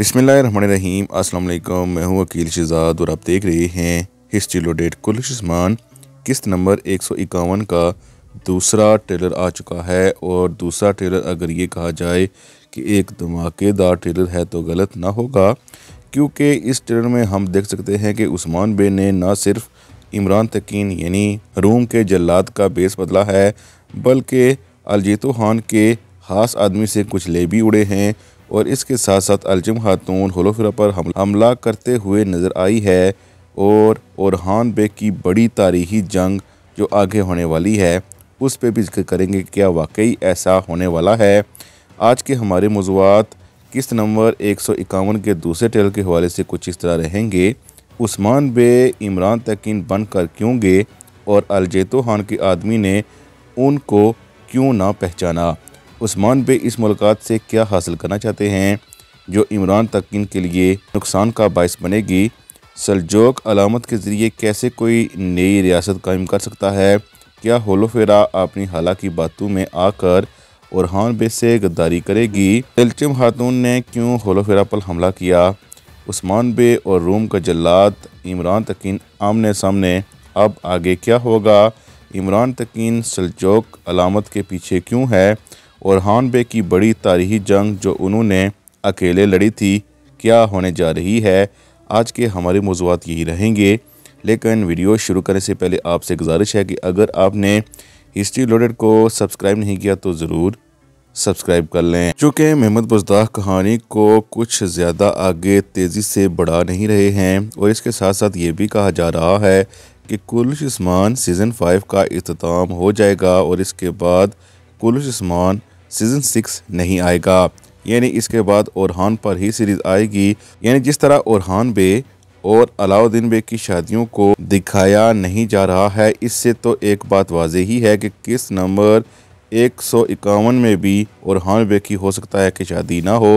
अस्सलाम वालेकुम मैं हूँ अकील शहजाद और आप देख रहे हैं हिस्ट्री लोडेड कुलशमान किस्त नंबर एक सौ इक्यावन का दूसरा ट्रेलर आ चुका है और दूसरा ट्रेलर अगर ये कहा जाए कि एक धमाकेदार ट्रेलर है तो गलत ना होगा क्योंकि इस ट्रेलर में हम देख सकते हैं कि उस्मान बे ने ना सिर्फ इमरान तकीन यानी रूम के जल्लाद का बेस बदला है बल्कि अलजीतो खान के खास आदमी से कुछ ले भी उड़े हैं और इसके साथ साथ अलजम खातून हलोफरा पर हमला करते हुए नज़र आई है और औरहान बेग की बड़ी तारीखी जंग जो आगे होने वाली है उस पर भी जिक्र करेंगे क्या वाकई ऐसा होने वाला है आज के हमारे मौजूद किस्त नंबर एक सौ इक्यावन के दूसरे टेल के हवाले से कुछ इस तरह रहेंगे उस्मान बे इमरान तकिन बन कर क्यों गए और अलजेतो खान के आदमी ने उनको क्यों ना पहचाना उस्मान बे इस मुलाकात से क्या हासिल करना चाहते हैं जो इमरान तकिन के लिए नुकसान का बायस बनेगी सलजोक अलामत के ज़रिए कैसे कोई नई रियासत कायम कर सकता है क्या होलोफेरा अपनी हालांकि बातों में आकर औरहान बे से गद्दारी करेगी दिलचम खातून ने क्यों होलोफेरा पर हमला किया उस्मान बे और रोम का जल्लाद इमरान तकिन आमने सामने अब आगे क्या होगा इमरान तकिन सलजोक अलामत के पीछे क्यों है और हॉर्नबे की बड़ी तारीखी जंग जो उन्होंने अकेले लड़ी थी क्या होने जा रही है आज के हमारे मौजूद यही रहेंगे लेकिन वीडियो शुरू करने से पहले आपसे गुजारिश है कि अगर आपने हिस्ट्री लोडेड को सब्सक्राइब नहीं किया तो ज़रूर सब्सक्राइब कर लें चूँकि मेहमद बजदाह कहानी को कुछ ज़्यादा आगे तेज़ी से बढ़ा नहीं रहे हैं और इसके साथ साथ ये भी कहा जा रहा है कि कुलश उस्मान सीज़न फाइव का अख्ताम हो जाएगा और इसके बाद कुलश उस्मान सीज़न सिक्स नहीं आएगा यानी इसके बाद औरहान पर ही सीरीज़ आएगी यानी जिस तरह ओरहान बे और अलाउद्दीन बे की शादियों को दिखाया नहीं जा रहा है इससे तो एक बात वाजह ही है कि किस नंबर एक सौ इक्यावन में भी औरहान बे की हो सकता है कि शादी ना हो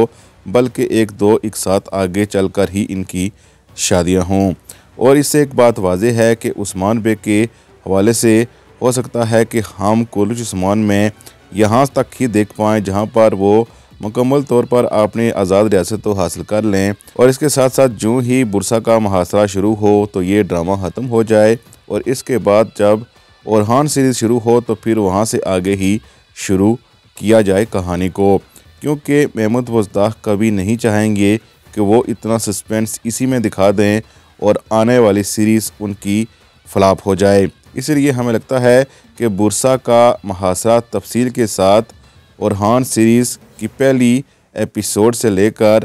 बल्कि एक दो एक साथ आगे चलकर ही इनकी शादियां हों और इससे एक बात वाजह है कि उस्मान बे के हवाले से हो सकता है कि हम कुलुच उस्मान में यहाँ तक ही देख पाएँ जहाँ पर वो मुकम्मल तौर पर अपनी आज़ाद रियासत तो हासिल कर लें और इसके साथ साथ जो ही बुरसा का मुहासरा शुरू हो तो ये ड्रामा ख़त्म हो जाए और इसके बाद जब औरहान सीरीज़ शुरू हो तो फिर वहाँ से आगे ही शुरू किया जाए कहानी को क्योंकि महमूद वजदाख कभी नहीं चाहेंगे कि वो इतना सस्पेंस इसी में दिखा दें और आने वाली सीरीज़ उनकी फ्लाप हो जाए इसलिए हमें लगता है कि बुरसा का महासरा तफसील के साथ और हान सीरीज़ की पहली एपिसोड से लेकर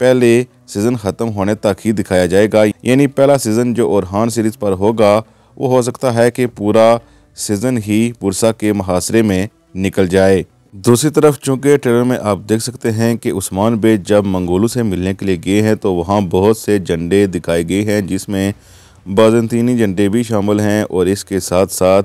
पहले सीज़न ख़त्म होने तक ही दिखाया जाएगा यानी पहला सीज़न जो ओरहान सीरीज़ पर होगा वो हो सकता है कि पूरा सीज़न ही बुरसा के मुहासरे में निकल जाए दूसरी तरफ चूँकि ट्रेलर में आप देख सकते हैं कि उस्मान बे जब मंगोलू से मिलने के लिए गए हैं तो वहाँ बहुत से झंडे दिखाए गए हैं जिसमें बाजनतीनी झंडे भी शामिल हैं और इसके साथ साथ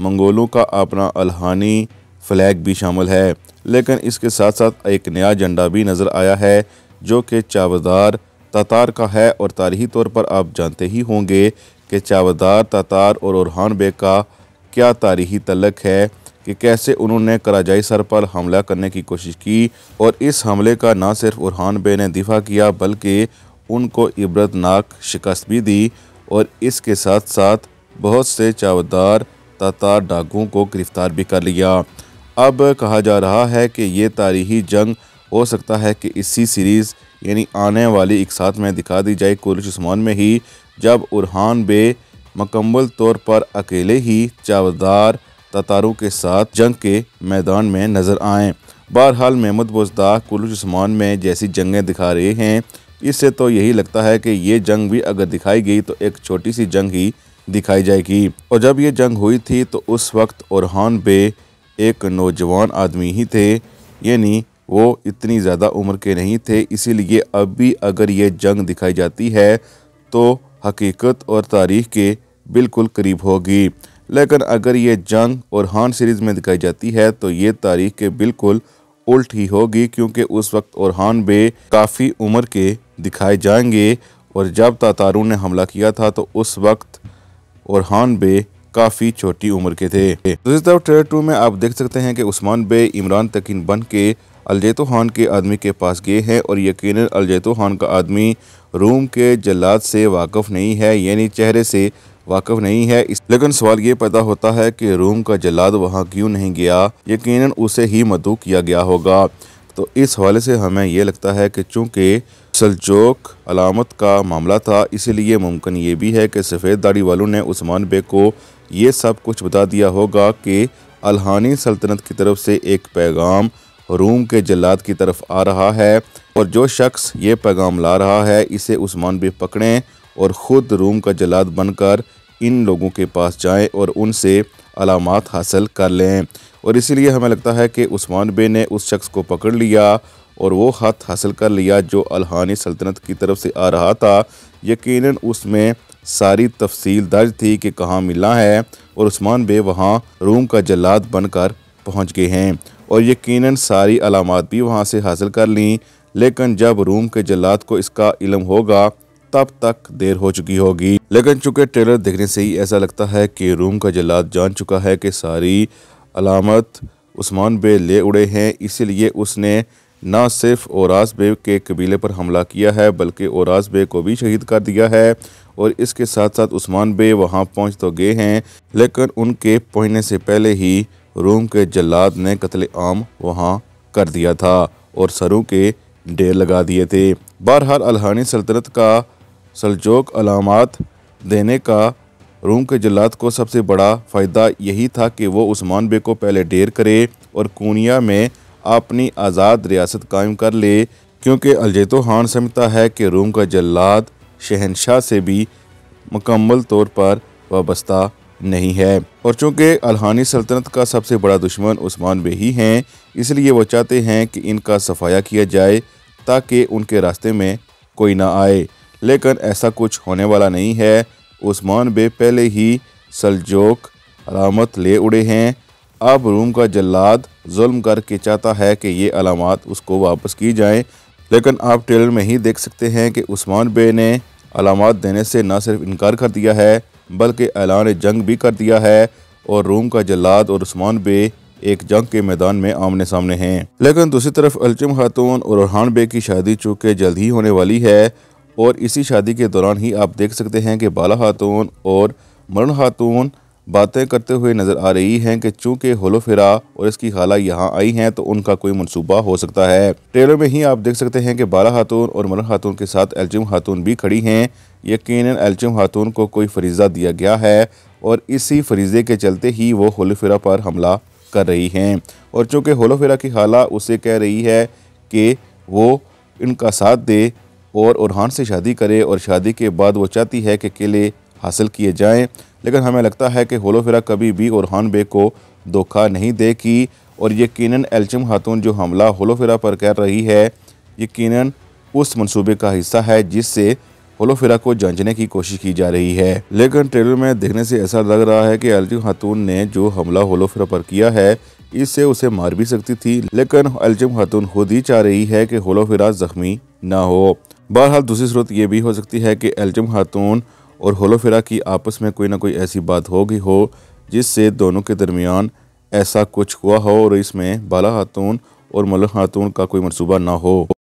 मंगोलों का अपना अलहानी फ्लैग भी शामिल है लेकिन इसके साथ साथ एक नया झंडा भी नज़र आया है जो कि चावदार तातार का है और तारीखी तौर पर आप जानते ही होंगे कि चावदार तातार और रुहान बेग का क्या तारीखी तलक है कि कैसे उन्होंने कराजाई सर पर हमला करने की कोशिश की और इस हमले का ना सिर्फ उरहान बे ने दिफा किया बल्कि उनको इबरतनाक शिकस्त भी दी और इसके साथ साथ बहुत से चावदार तातार डाकुओं को गिरफ्तार भी कर लिया अब कहा जा रहा है कि ये तारीखी जंग हो सकता है कि इसी सीरीज़ यानी आने वाली एक साथ में दिखा दी जाए कोलिश उस्मान में ही जब उरहान बे मकम्मल तौर पर अकेले ही चावदार ततारों के साथ जंग के मैदान में नज़र आएँ बहरहाल महमद बोजदा कुलुज में जैसी जंगें दिखा रहे हैं इससे तो यही लगता है कि ये जंग भी अगर दिखाई गई तो एक छोटी सी जंग ही दिखाई जाएगी और जब ये जंग हुई थी तो उस वक्त औरहान बे एक नौजवान आदमी ही थे यानी वो इतनी ज़्यादा उम्र के नहीं थे इसीलिए अब भी अगर ये जंग दिखाई जाती है तो हकीकत और तारीख के बिल्कुल करीब होगी लेकिन अगर ये जंग और हान सीरीज़ में दिखाई जाती है तो ये तारीख के बिल्कुल उल्ट ही होगी क्योंकि उस वक्त और हान बे काफ़ी उम्र के दिखाए जाएंगे और जब तातारू ने हमला किया था तो उस वक्त औरहान बे काफ़ी छोटी उम्र के थे दूसरी तरफ ट्रेलर टू में आप देख सकते हैं कि उस्मान बे इमरान तकिन बन के अलजैतो खान के आदमी के पास गए हैं और यकीन अलजैतो खान का आदमी रूम के जल्लाद से वाकफ़ नहीं है यानी चेहरे से वाकफ़ नहीं है इस लेकिन सवाल ये पैदा होता है कि रूम का जल्लाद वहाँ क्यों नहीं गया यकीन उसे ही मदू किया गया होगा तो इस हवाले से हमें यह लगता है कि चूँकि जोक अलामत का मामला था इसीलिए मुमकिन ये भी है कि सफ़ेद दाढ़ी वालों ने उस्मान बेग को ये सब कुछ बता दिया होगा कि अलहानी सल्तनत की तरफ से एक पैगाम रूम के जल्लाद की तरफ आ रहा है और जो शख्स ये पैगाम ला रहा है इसे उस्मान बेग पकड़ें और ख़ुद रूम का जल्लाद बनकर इन लोगों के पास जाएँ और उनसे अलामत हासिल कर लें और इसीलिए हमें लगता है कि उस्मान बे ने उस शख्स को पकड़ लिया और वो ख़त हासिल कर लिया जो अलहानी सल्तनत की तरफ से आ रहा था यकीनन उसमें सारी तफसील दर्ज थी कि कहाँ मिला है और उस्मान बे वहाँ रूम का जल्लाद बनकर पहुँच गए हैं और यकीनन सारी अलामत भी वहाँ से हासिल कर लीं लेकिन जब रूम के जल्लाद को इसका इलम होगा तब तक देर हो चुकी होगी लेकिन चूंकि ट्रेलर देखने से ही ऐसा लगता है कि रूम का जल्लाद जान चुका है कि सारी अलामत उस्मान बे ले उड़े हैं इसीलिए उसने न सिर्फ औराज बे के कबीले पर हमला किया है बल्कि औराज बे को भी शहीद कर दिया है और इसके साथ साथ उस्मान बे वहां पहुंच तो गए हैं लेकिन उनके पहुंचने से पहले ही रोम के जल्लाद ने कत्ल आम वहाँ कर दिया था और सरों के ढेर लगा दिए थे बहरहाल अलहानी सल्तनत का सलजोक अलामत देने का रोम के जल्लाद को सबसे बड़ा फ़ायदा यही था कि वो उस्मान बे को पहले ढेर करे और कूनिया में अपनी आज़ाद रियासत कायम कर ले क्योंकि अलजेतो खान समझता है कि रूम का जल्लाद शहनशाह से भी मुकम्मल तौर पर वाबस्ता नहीं है और चूँकि अलहानी सल्तनत का सबसे बड़ा दुश्मन उस्मान बे ही हैं इसलिए वो चाहते हैं कि इनका सफाया किया जाए ताकि उनके रास्ते में कोई ना आए लेकिन ऐसा कुछ होने वाला नहीं है उस्मान बे पहले ही सलजोक रामत ले उड़े हैं अब रूम का जल्लाद जुल्म करके चाहता है कि ये अलामत उसको वापस की जाए लेकिन आप ट्रेलर में ही देख सकते हैं कि उस्मान बे ने अलामत देने से न सिर्फ इनकार कर दिया है बल्कि ऐलान जंग भी कर दिया है और रूम का जल्लाद और उस्मान बे एक जंग के मैदान में आमने सामने हैं लेकिन दूसरी तरफ अलचम खातून और रहान बे की शादी चूँकि जल्द ही होने वाली है और इसी शादी के दौरान ही आप देख सकते हैं कि बाला खातून और मरण खातून बातें करते हुए नजर आ रही हैं कि चूंकि होलोफेरा और इसकी खाला यहाँ आई हैं तो उनका कोई मनसूबा हो सकता है ट्रेलर में ही आप देख सकते हैं कि बारा खातून और मलर खातून के साथ एल्जिम खातून भी खड़ी हैं यकीन एल्जिम खातून को कोई फरीजा दिया गया है और इसी फरीजे के चलते ही वो होलोफेरा पर हमला कर रही हैं और चूँकि होलोफेरा की खाला उसे कह रही है कि वो इनका साथ दे और उरहान से शादी करे और शादी के बाद वो चाहती है कि किले हासिल किए जाएँ लेकिन हमें लगता है कि होलोफेरा कभी भी ओरहान बेग को धोखा नहीं देगी और यकीन एल्चम खातून जो हमला होलोफेरा पर कर रही है यकीन उस मंसूबे का हिस्सा है जिससे होलोफेरा को जांचने की कोशिश की जा रही है लेकिन ट्रेलर में देखने से ऐसा लग रहा है कि एल्चम खातून ने जो हमला होलोफेरा पर किया है इससे उसे मार भी सकती थी लेकिन एल्चम खातून खुद ही चाह रही है कि होलोफेरा जख्मी ना हो बहरहाल दूसरी सूरत यह भी हो सकती है कि एल्चम खातून और होलोफेरा की आपस में कोई ना कोई ऐसी बात होगी हो जिससे दोनों के दरमियान ऐसा कुछ हुआ हो और इसमें बाला खातून और मलक खातून का कोई मनसूबा ना हो